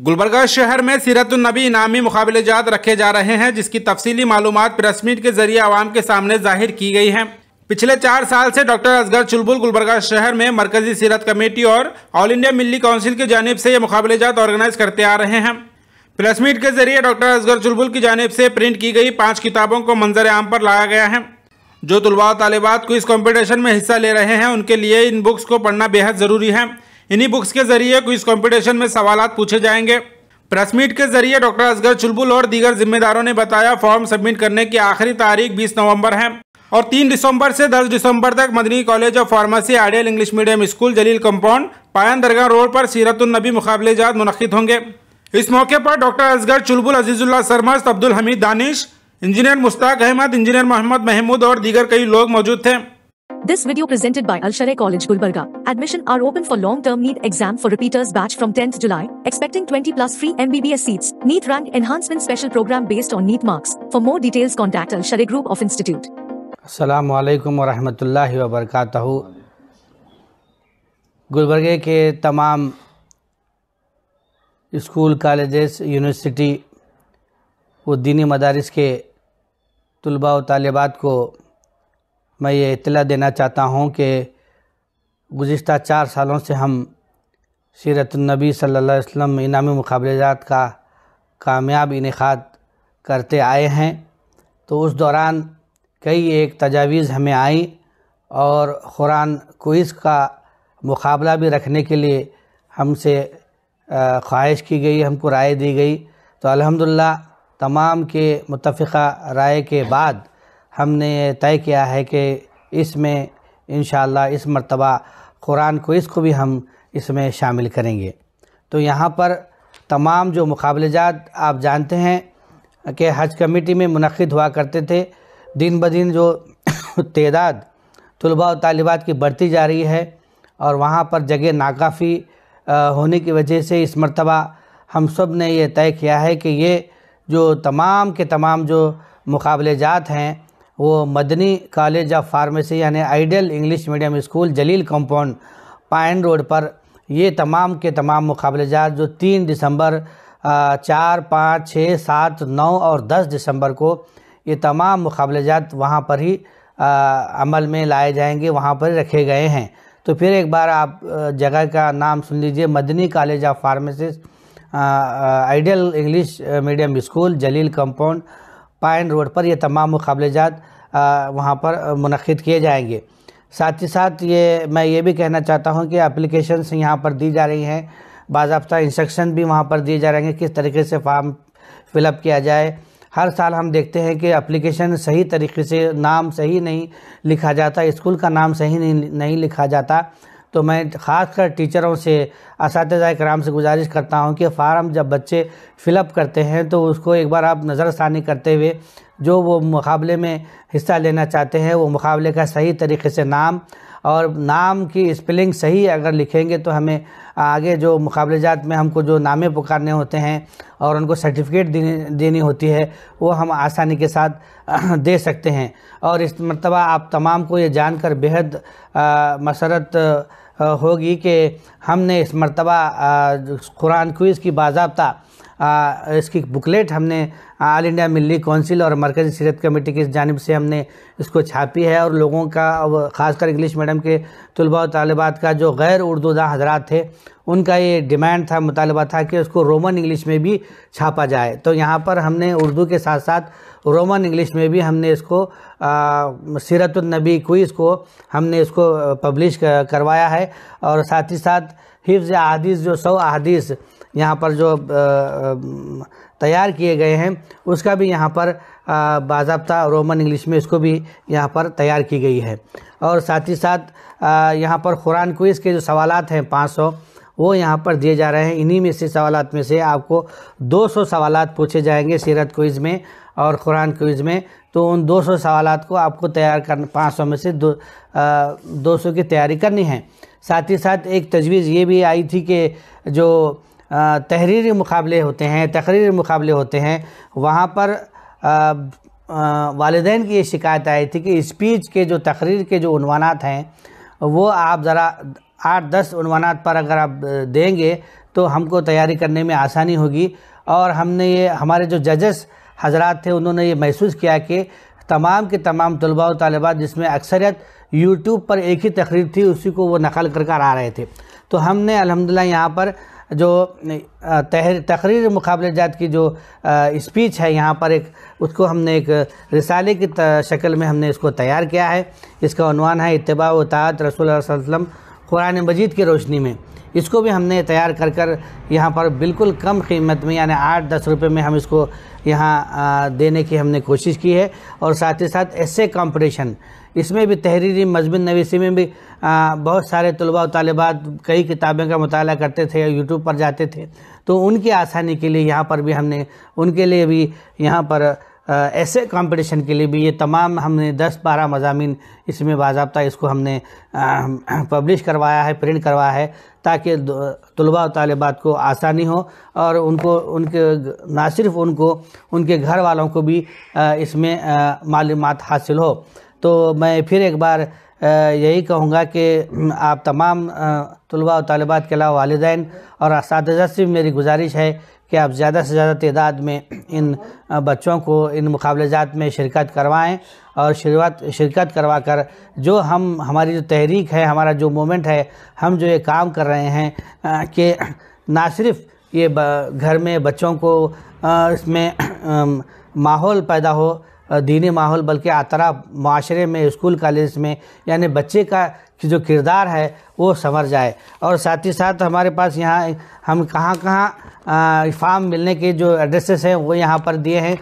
गुलबर्गा शहर में सीरतुलनबी इनामी मुकाबले जात रखे जा रहे हैं जिसकी तफसीली मालूम प्रेस मीट के जरिए आवाम के सामने जाहिर की गई है पिछले चार साल से डॉक्टर असगर चुलबुल गुलबर्गा शहर में मरकजी सीरत कमेटी और ऑल इंडिया मिली काउंसिल की जानब से ये जात ऑर्गेनाइज करते आ रहे हैं प्रेस मीट के जरिए डॉक्टर असगर चुलबुल की जानब से प्रिंट की गई पाँच किताबों को मंजर आम पर लाया गया है जो तलबा तलबात को इस कॉम्पिटिशन में हिस्सा ले रहे हैं उनके लिए इन बुक्स को पढ़ना बेहद ज़रूरी है इन्हीं बुक्स के जरिए क्विज कॉम्पिटिशन में सवाल पूछे जाएंगे प्रेस मीट के जरिए डॉक्टर असगर चुलबुल और दीगर जिम्मेदारों ने बताया फॉर्म सबमिट करने की आखिरी तारीख 20 नवंबर है और 3 दिसंबर से 10 दिसंबर तक Madani college of pharmacy ideal English medium school Jalil compound Payan Dargah road पर नबी मुकाबले जात मुनद होंगे इस मौके पर doctor Asgar Chulbul Azizullah Sarmast Abdul Hameed Danish engineer Mushtaq Ahmed engineer Mohammad Mahmood और दीगर कई लोग मौजूद थे This video presented by Al-Sharia College Gulbarga. Admission are open for long-term NEET exam for repeaters batch from 10th July, expecting 20 plus free MBBS seats. NEET rank enhancement special program based on NEET marks. For more details contact Al-Sharia Group of Institute. Assalamu alaikum wa rahmatullahi wa barakatuh. गुलबर्गे के तमाम school colleges university वो दीनी मदारस मैं ये इतला देना चाहता हूँ कि गुज्त चार सालों से हम सीरतनबी सल्ला वसम इनामी मुकाबलेजात का कामयाब इनका करते आए हैं तो उस दौरान कई एक तजावीज़ हमें आई और कुरान कोइस का मुकाबला भी रखने के लिए हमसे ख्वाहिश की गई हमको राय दी गई तो अलहमदिल्ला तमाम के मुतफ़ा राय के बाद हमने तय किया है कि इसमें इन इस मरतबा कुरान को इसको भी हम इसमें शामिल करेंगे तो यहाँ पर तमाम जो मुकाबलेजात आप जानते हैं कि हज कमेटी में मनद हुआ करते थे दिन ब दिन जो तदाद तलबा और तलबात की बढ़ती जा रही है और वहाँ पर जगह नाकाफ़ी होने की वजह से इस मरतबा हम सब ने यह तय किया है कि ये जो तमाम के तमाम जो मुकाबलेजात हैं वो मदनी कॉलेज ऑफ फार्मेसी यानी ideal English medium school Jalil compound Payan road पर ये तमाम के तमाम मुकाबलेजात जो तीन दिसंबर चार पाँच छः सात नौ और दस दिसंबर को ये तमाम मुकाबलेजात वहाँ पर ही आ, अमल में लाए जाएंगे वहाँ पर रखे गए हैं तो फिर एक बार आप जगह का नाम सुन लीजिए Madani college of pharmacies ideal English medium school Jalil compound Payan road पर ये तमाम मुकाबलेजात वहाँ पर मनद किए जाएंगे साथ ही साथ ये मैं ये भी कहना चाहता हूँ कि अप्लीकेशनस यहाँ पर दी जा रही हैं बाबा इंस्ट्रक्शन भी वहाँ पर दिए जा रहे हैं किस तरीके से फार्म फिलअप किया जाए हर साल हम देखते हैं कि अप्लीकेशन सही तरीके से नाम सही नहीं लिखा जाता स्कूल का नाम सही नहीं नहीं लिखा जाता तो मैं ख़ासकर टीचरों से इस कराम से गुजारिश करता हूँ कि फार्म जब बच्चे फिलअप करते हैं तो उसको एक बार आप नज़रसानी करते हुए जो वो मुकाबले में हिस्सा लेना चाहते हैं वो मुकाबले का सही तरीके से नाम और नाम की स्पेलिंग सही अगर लिखेंगे तो हमें आगे जो मुकाबलेजात में हमको जो नामे पुकारने होते हैं और उनको सर्टिफिकेट देनी देनी होती है वो हम आसानी के साथ दे सकते हैं और इस मरतबा आप तमाम को ये जानकर बेहद मसरत होगी कि हमने इस मरतबा कुरान क्विज़ की बाबा आ, इसकी बुकलेट हमने ऑल इंडिया मिल्ली काउंसिल और मरकज़ी सीरत कमेटी की जानब से हमने इसको छापी है और लोगों का और ख़ासकर इंग्लिश मीडियम के तलबा और का जो गैर उर्दूदा हजरात थे उनका ये डिमांड था मुतालबा था कि उसको रोमन इंग्लिश में भी छापा जाए तो यहाँ पर हमने उर्दू के साथ साथ रोमन इंग्लिश में भी हमने इसको सीरतुलनबी क्विज़ को हमने इसको पब्लिश करवाया है और साथ ही साथ हिफ्ज़ अहादीस जो सौ अदीस यहाँ पर जो तैयार किए गए हैं उसका भी यहाँ पर बाबा रोमन इंग्लिश में इसको भी यहाँ पर तैयार की गई है और साथ ही साथ यहाँ पर कुरान क्विज़ के जो सवालत हैं पाँच वो यहाँ पर दिए जा रहे हैं इन्हीं में से सवालत में से आपको 200 सवाल पूछे जाएंगे सीरत क्विज़ में और कुरान क्विज़ में तो उन 200 सवाल को आपको तैयार कर पाँच में से दो 200 की तैयारी करनी है साथ ही साथ एक तजवीज़ ये भी आई थी कि जो तहरीरी मुकाबले होते हैं तकरीरी मुकाबले होते हैं वहाँ पर वालदेन की ये शिकायत आई थी कि स्पीच के जो तकरीर के जो उनवानात हैं वो आप ज़रा आठ दस उनवानात पर अगर आप देंगे तो हमको तैयारी करने में आसानी होगी और हमने ये हमारे जो जजेस हजरात थे उन्होंने ये महसूस किया कि तमाम के तमाम तलबा और तलबा जिसमें अक्सरियत यूट्यूब पर एक ही तकरीर थी उसी को वो नकल कर कर आ रहे थे तो हमने अलहमदिल्ला यहाँ पर जो तहर तकरीर मुकाबले जात की जो स्पीच है यहाँ पर एक उसको हमने एक रिसाले की शक्ल में हमने इसको तैयार किया है इसका अनवान है इतबा उतात रसूल वसम कुरान मजीद की रोशनी में इसको भी हमने तैयार कर कर यहाँ पर बिल्कुल कम कीमत में यानी आठ दस रुपये में हम इसको यहाँ देने की हमने कोशिश की है और साथ ही साथ ऐसे कंपटीशन इसमें भी तहरीरी मजमून नवीसी में भी बहुत सारे तलबा तालबात कई किताबें का मताल करते थे यूट्यूब पर जाते थे तो उनकी आसानी के लिए यहाँ पर भी हमने उनके लिए भी यहाँ पर ऐसे कंपटीशन के लिए भी ये तमाम हमने 10-12 मजामी इसमें बाबा इसको हमने पब्लिश करवाया है प्रिंट करवाया है ताकि तलबा तलबात को आसानी हो और उनको उनके ना सिर्फ उनको उनके घर वालों को भी इसमें मालूम हासिल हो तो मैं फिर एक बार यही कहूँगा कि आप तमाम तलबा और तलबात के अलावा वालदेन और इस से मेरी गुजारिश है कि आप ज़्यादा से ज़्यादा तदाद में इन बच्चों को इन मुकाबलजात में शिरकत करवाएं और शुरुआत शिरकत करवा कर जो हम हमारी जो तहरीक है हमारा जो मोमेंट है हम जो ये काम कर रहे हैं कि ना सिर्फ ये घर में बच्चों को इसमें माहौल पैदा हो दीनी माहौल बल्कि आतरा माशरे में स्कूल कॉलेज में यानी बच्चे का कि जो किरदार है वो समर जाए और साथ ही साथ हमारे पास यहाँ हम कहाँ कहाँ फार्म मिलने के जो एड्रेसेस हैं वो यहाँ पर दिए हैं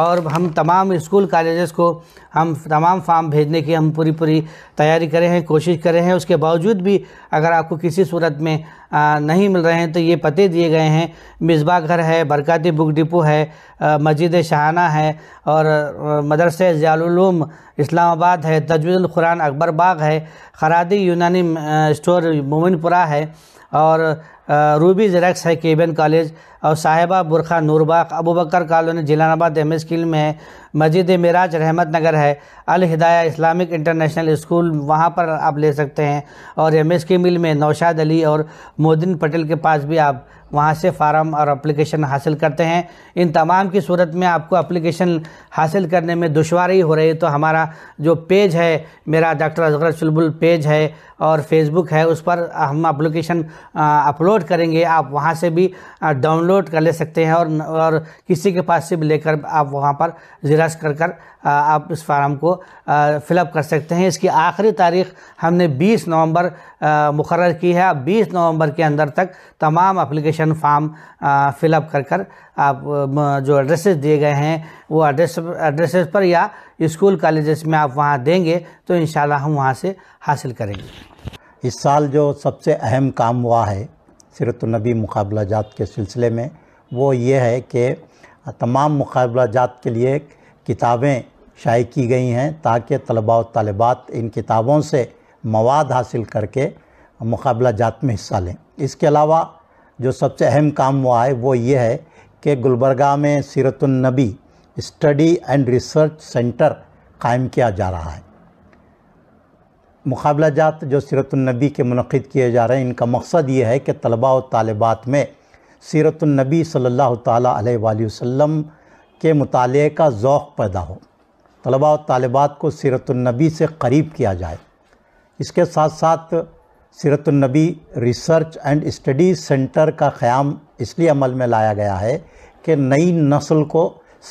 और हम तमाम स्कूल कॉलेजेस को हम तमाम फार्म भेजने की हम पूरी पूरी तैयारी करें हैं कोशिश कर रहे हैं उसके बावजूद भी अगर आपको किसी सूरत में आ, नहीं मिल रहे हैं तो ये पते दिए गए हैं मिसबा घर है बरकती बुक डिपो है मस्जिद शाहाना है और मदरसे जयालूम इस्लामाबाद है कुरान अकबर बाग है खरादी यूनानी स्टोर मोमिनपुरा है और रूबी जेरक्स है केबन कॉलेज और साहिबा बुरखा Noorbagh Abubakar colony Jilanabad M S किल में है मस्जिद मराज रहमत नगर है Al Hidaya Islamic international school वहाँ पर आप ले सकते हैं और एम एस के मिल में नौशाद अली और मोदिन पटेल के पास भी आप वहाँ से फार्म और अप्लीकेशन हासिल करते हैं इन तमाम की सूरत में आपको अप्लीकेशन हासिल करने में दुशारी हो रही तो हमारा जो पेज है मेरा डॉक्टर अजगर चुलबुल पेज है और फेसबुक है उस पर हम अप्लीकेशन अपलोड डाउनलोड करेंगे आप वहाँ से भी डाउनलोड कर ले सकते हैं और और किसी के पास से भी लेकर आप वहाँ पर जिरास कर कर आप इस फार्म को फिलअप कर सकते हैं इसकी आखिरी तारीख हमने 20 नवंबर मुकर की है आप 20 नवंबर के अंदर तक तमाम अप्लीकेशन फार्म फिलअप कर कर आप जो एड्रेसेस दिए गए हैं वो एड्रेस एड्रेसेस पर या स्कूल कॉलेजेस में आप वहाँ देंगे तो इन हम वहाँ से हासिल करेंगे इस साल जो सबसे अहम काम हुआ है सरतुलनबी मुकाबला जात के सिलसिले में वो ये है कि तमाम मुकाबला जात के लिए किताबें शाये की गई हैं ताकि तलबा तलबात इन किताबों से मवाद हासिल करके मुकाबला जात में हिस्सा लें इसके अलावा जो सबसे अहम काम हुआ है वो ये है कि गुलबरगा में Seeratunnabi study and research centre कायम किया जा रहा है मुकाबला जात जो सीरतुलनबी के मनद किए जा रहे हैं इनका मकसद ये है कि तलबा और तालबात में सीरतुलनबी सल्ला वसम के मताल का जौक़ पैदा हो तलबा और तालबात को सीरतुलनबी से करीब किया जाए इसके साथ साथ Seeratunnabi research and study centre का क़्याम इसलिए अमल में लाया गया है कि नई नस्ल को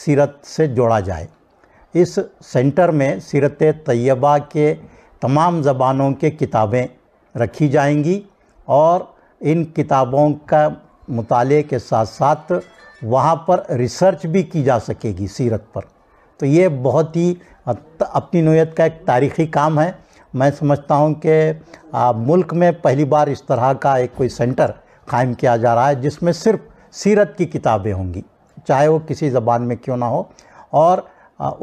सीरत से जोड़ा जाए इस सेंटर में सीरत तैयबा के तमाम ज़बानों के किताबें रखी जाएंगी और इन किताबों का मुताले के साथ साथ वहाँ पर रिसर्च भी की जा सकेगी सीरत पर तो ये बहुत ही अपनी नोयत का एक तारीख़ी काम है मैं समझता हूँ कि मुल्क में पहली बार इस तरह का एक कोई सेंटर कायम किया जा रहा है जिसमें सिर्फ सीरत की किताबें होंगी चाहे वो किसी ज़बान में क्यों ना हो और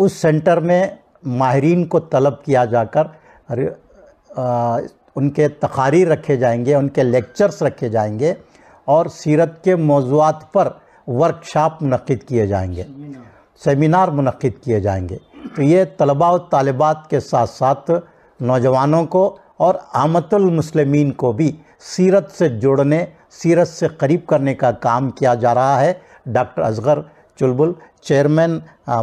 उस सेंटर में माहरीन को तलब किया जाकर उनके तकारीर रखे जाएंगे उनके लेक्चर्स रखे जाएंगे और सीरत के मौजूद पर वर्कशॉप मनद किए जाएंगे सेमिनार मनद किए जाएंगे तो ये तलबा और तलबात के साथ साथ नौजवानों को और आमतलमसलमिन को भी सीरत से जोड़ने सीरत से करीब करने का काम किया जा रहा है डॉक्टर असगर चुलबुल चेयरमैन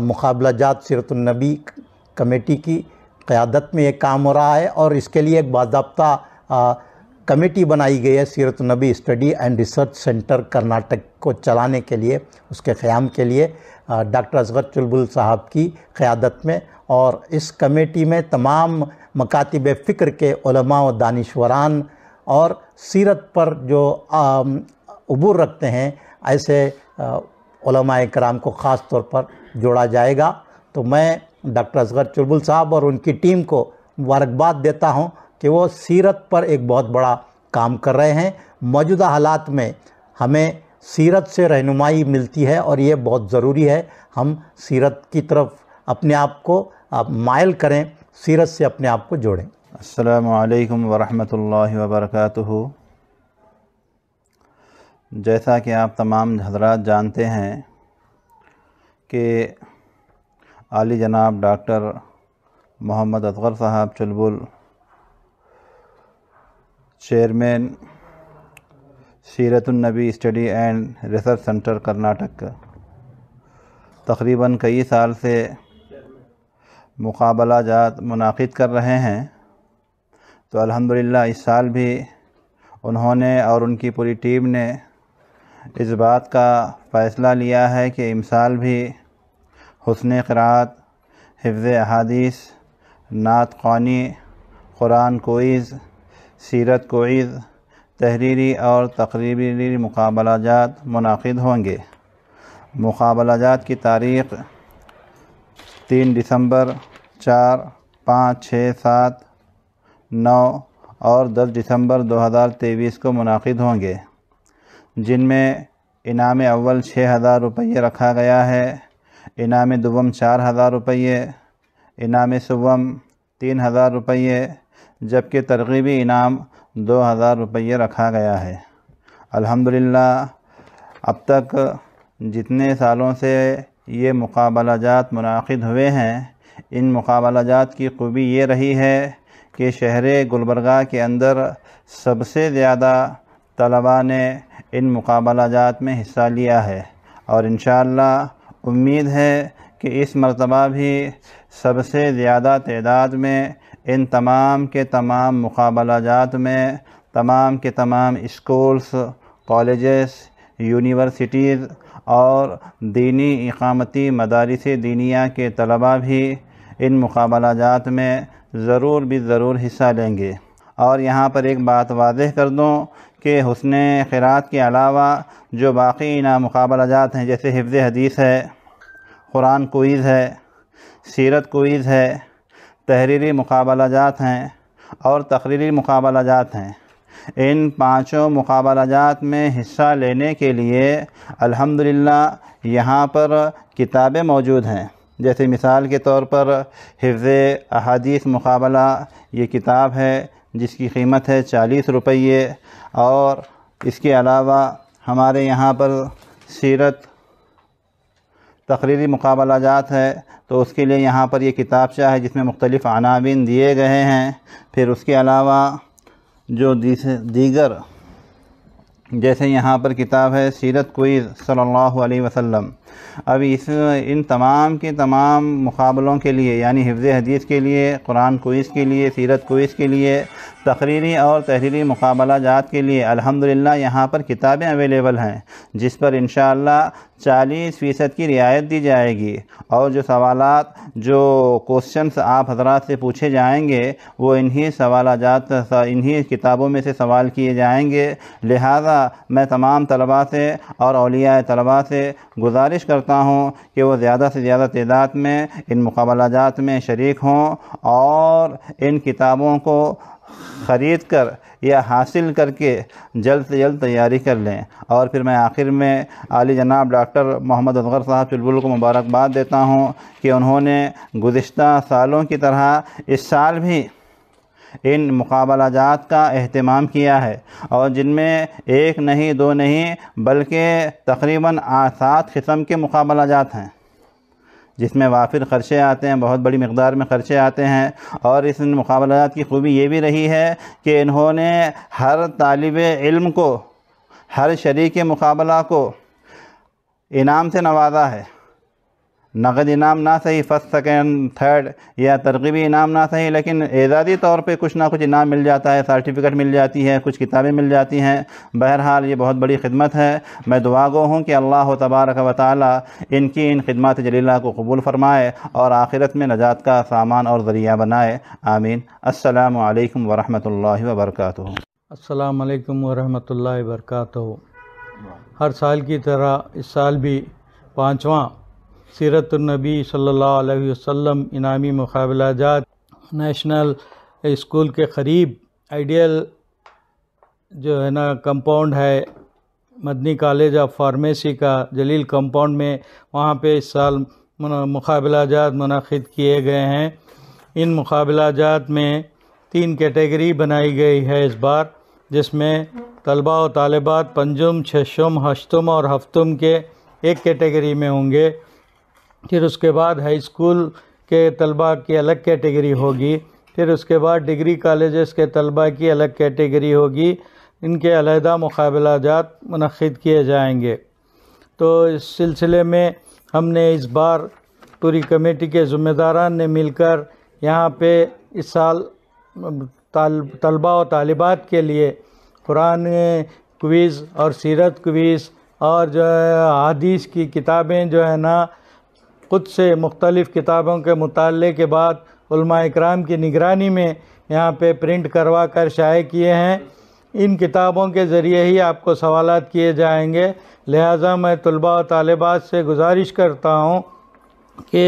मुकाबला जात सीरतुलनबी कमेटी की क़्यादत में ये काम हो रहा है और इसके लिए एक बाबा कमेटी बनाई गई है Seerat Nabi study and research centre Karnataka को चलाने के लिए उसके क़्याम के लिए डॉक्टर असगर चुलबुल साहब की क़्यादत में और इस कमेटी में तमाम मकातब फ़िक्र के व दानश्वरान और सीरत पर जो अबूर रखते हैं ऐसे कराम को ख़ास तौर पर जोड़ा जाएगा तो मैं डॉक्टर असगर चुलबुल साहब और उनकी टीम को मुबारकबाद देता हूँ कि वो सीरत पर एक बहुत बड़ा काम कर रहे हैं मौजूदा हालात में हमें सीरत से रहनुमाई मिलती है और ये बहुत ज़रूरी है हम सीरत की तरफ अपने आप को आप मायल करें सीरत से अपने आप को जोड़ें असलकम वरहमल वबरक जैसा कि आप तमाम हजरात जानते हैं कि आली जनाब doctor Mohammad Asgar Sahab Chulbul chairman Seeratunnabi study and research centre Karnataka तकरीबन कई साल से मुकाबला जात मुनद कर रहे हैं तो अल्हम्दुलिल्लाह इस साल भी उन्होंने और उनकी पूरी टीम ने इस बात का फ़ैसला लिया है कि साल भी हसन क़रात हिफ्ज़ अहादीस नात कौनी कुरान कोइज़ सीरत कोइज़ तहरीरी और तकरीरी मुकाबलाजात मनद होंगे मुकाबलाजात की तारीख़ तीन दिसंबर चार पाँच छः सात नौ और दस दिसंबर दो हज़ार तेईस को मनद होंगे जिनमें इनाम अव्वल छः हज़ार रुपये रखा गया है इनाम दुवम चार हज़ार रुपये इनाम सुवम तीन हज़ार रुपये जबकि तरगीबी इनाम दो हज़ार रुपये रखा गया है अल्हम्दुलिल्लाह अब तक जितने सालों से ये मुकाबलाजात मुनद हुए हैं इन मुकाबलाजात की खूबी ये रही है कि शहर गुलबरगा के अंदर सबसे ज़्यादा तलबा ने इन मुकाबलाजात में हिस्सा लिया है और इन उम्मीद है कि इस मरतबा भी सबसे ज़्यादा तदाद में इन तमाम के तमाम मुकाबलाजात में तमाम के तमाम इस्कूल्स कॉलेजेस यूनिवर्सिटीज़ और दीनी इकामती मदारस दीनिया के तलबा भी इन मुकाबलाजात में ज़रूर भी ज़रूर हिस्सा लेंगे और यहाँ पर एक बात वाज कर दूँ के हसन खरात के अलावा जो बाकी नामुकाबलाजात हैं जैसे हिफ्ज़ हदीस है कुरान कोइज़ है सीरत कोइज़ है तहरीरी मुकाबलाजात हैं और तकरीरी मुकाबलाजात हैं इन पांचों मुकाबलाजात में हिस्सा लेने के लिए अल्हम्दुलिल्लाह यहाँ पर किताबें मौजूद हैं जैसे मिसाल के तौर पर हिफ्ज़ अहादीस मुकाबला ये किताब है जिसकी कीमत है चालीस रुपये और इसके अलावा हमारे यहाँ पर सीरत तकरीरी जात है तो उसके लिए यहाँ पर ये किताबचा है जिसमें मुख्तलिफ़ अनाविन दिए गए हैं फिर उसके अलावा जो दीगर जैसे यहाँ पर किताब है सीरत कोई सल्लल्लाहु अलैहि वसल्लम अब इस इन तमाम के तमाम मुकाबलों के लिए यानी हिफ्ज़ हदीस के लिए कुरान कोइस के लिए सीरत कोइस के लिए तकरीरी और तहरीरी मुकाबला जात के लिए अल्हम्दुलिल्लाह यहाँ पर किताबें अवेलेबल हैं जिस पर इन चालीस फ़ीसद की रियायत दी जाएगी और जो सवाल जो क्वेश्चन आप हजरात से पूछे जाएंगे वो इन्हीं सवाल इन्हीं किताबों में से सवाल किए जाएंगे लिहाजा मैं तमाम तलबा से और अलिया तलबा से गुजारिश करता हूँ कि वो ज़्यादा से ज़्यादा तदाद में इन जात में शर्क हों और इन किताबों को ख़रीद कर या हासिल करके जल्द से जल्द तैयारी कर लें और फिर मैं आखिर में आली जनाब डॉक्टर मोहम्मद असगर साहब चुलबुल को मुबारकबाद देता हूँ कि उन्होंने गुज्त सालों की तरह इस साल भी इन मुकाबलाजात का अहतमाम किया है और जिनमें एक नहीं दो नहीं बल्कि तकरीबन सात किस्म के मुकाबलाजात हैं जिसमें वाफिर ख़र्चे आते हैं बहुत बड़ी मकदार में ख़र्चे आते हैं और इस मुकाबलात की खूबी ये भी रही है कि इन्होंने हर तालब इल्म को हर शरीक मुकाबला को इनाम से नवाजा है नगद इनाम ना सही फर्स्ट सेकेंड थर्ड या तरगीबी इनाम ना सही लेकिन एजादी तौर पे कुछ ना कुछ इनाम मिल जाता है सर्टिफिकेट मिल जाती है कुछ किताबें मिल जाती हैं बहरहाल ये बहुत बड़ी खिदमत है मैं दुआ गो हूँ कि अल्लाह तबारक व ताली इनकी इन खिदमत जलीला को कबूल फ़रमाए और आखिरत में नजात का सामान और ज़रिया बनाए आमीन असलकम वरहमत वरक असलकम वरहमत ला वरक हर साल की तरह इस साल भी पाँचवा सीरतनबी सल्ला वसम इनामी मुकाबला जात नेशनल स्कूल के करीब आइडियल जो है ना कंपाउंड है मदनी कॉलेज ऑफ फार्मेसी का जलील कंपाउंड में वहाँ पे इस साल मुकाबला जात मनद किए गए हैं इन मुकाबला जात में तीन कैटेगरी बनाई गई है इस बार जिसमें तलबा व तालबात पंजुम छशम हश्तम और हफ्तम के एक कैटेगरी में होंगे फिर उसके बाद हाई स्कूल के तलबा की अलग कैटेगरी होगी फिर उसके बाद डिग्री कॉलेजेस के तलबा की अलग कैटेगरी होगी इनके अलहदा मुकाबला जात मनद किए जाएंगे तो इस सिलसिले में हमने इस बार पूरी कमेटी के ज़िम्मेदारान ने मिलकर यहाँ पे इस साल तलबा और तालिबात के लिए कुरान क्विज़ और सीरत क्विज़ और जो है हदीस की किताबें जो है ना ख़ुद से मुख्तलिफ़ किताबों के मुताले के बाद कराम की निगरानी में यहाँ पे प्रिंट करवा कर शाये किए हैं इन किताबों के ज़रिए ही आपको सवाल किए जाएंगे लिहाजा मैं तलबा और तलबात से गुजारिश करता हूँ कि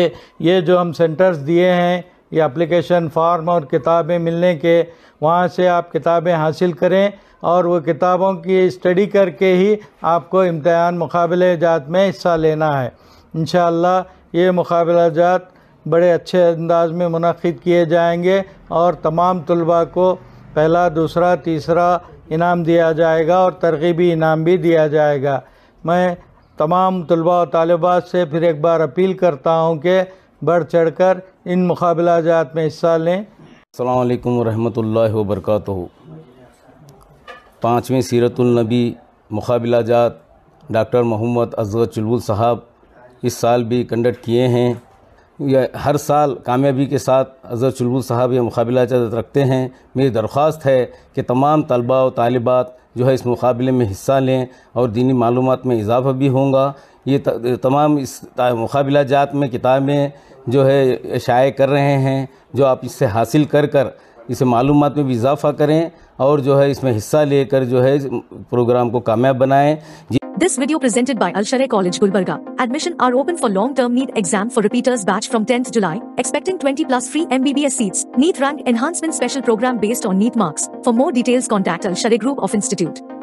ये जो हम सेंटर्स दिए हैं ये अप्लीकेशन फार्म और किताबें मिलने के वहाँ से आप किताबें हासिल करें और वो किताबों की स्टडी करके ही आपको इम्तहान मुकाबले जात में हिस्सा लेना है इन ये मुकाबला जात बड़े अच्छे अंदाज में मुनद किए जाएंगे और तमाम तलबा को पहला दूसरा तीसरा इनाम दिया जाएगा और तरगीबी इनाम भी दिया जाएगा मैं तमाम तलबा और तलबात से फिर एक बार अपील करता हूँ कि बढ़ चढ़ कर इन मुकाबला जात में हिस्सा लें अल्लाम वरहमल वबरक पाँचवें सीरतुलनबी जात डॉक्टर मोहम्मद अजहर चुलबुल साहब इस साल भी कंडक्ट किए हैं या हर साल कामयाबी के साथ अजहर चुलबुल साहब यह मुकाबला इजाज़त रखते हैं मेरी दरख्वास्त है कि तमाम तलबा और तलबात जो है इस मुकाबले में हिस्सा लें और दीनी मालूम में इजाफा भी होगा ये तमाम इस मुकाबला जात में किताबें जो है शाये कर रहे हैं जो आप इससे हासिल कर कर इसे मालूम में भी इजाफा करें और जो है इसमें हिस्सा लेकर जो है प्रोग्राम को कामयाब बनाए this video presented by Alshare college Gulbarga admission are open for long term NEET exam for repeaters batch from tenth July expecting twenty plus free MBBS seats NEET rank enhancement special programme based on NEET marks for more details contact Alshare group of institute